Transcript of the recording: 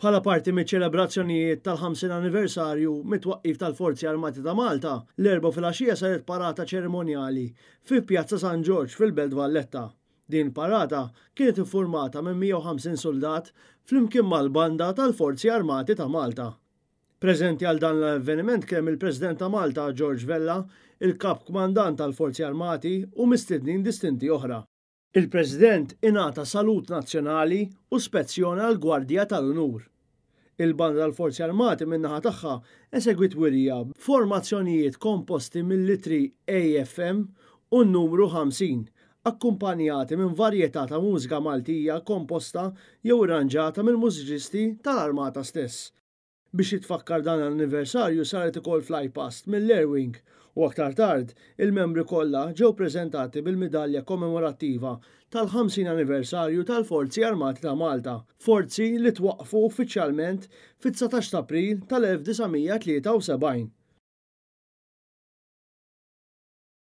Bħala parti miċ ċelebrazzjonijiet tal-50 anniversarju mit tal-Forzi Armati ta' Malta, l-erba fil-axija saret parata ċerimonjali fi Piazza San George fil-Belt Valletta. Din parata kienet informata minn 150 soldat flimkien mal-banda tal-Forzi Armati ta' Malta. Preżenti għal dan l-avveniment kemm il-President ta' Malta George Vella, il-Kap Kmandant tal-Forzi Armati u mistednin distinti oħra. Il-President inata salut nazzjonali u spezzjona l-Gwardja tal-Unur. Il-banda tal-Forzi Armati minnaħa tagħha esegwit wirja formazzjonijiet komposti mill-litri AFM u n-numru 50, akkumpanjati minn varjetà ta' mużika Maltija komposta jew irranġata mill mużiċisti tal-Armata stess. Biex jitfakkar dan l-anniversarju saret ikoll flypast mill-Airwing u aktar tard il-membri kollha ġew preżentati bil-midalja kommemorattiva tal-50 anniversarju tal-Forzi Armati ta' Malta, forzi li twaqfu uffiċjalment fit-19 ta' April tal-1973.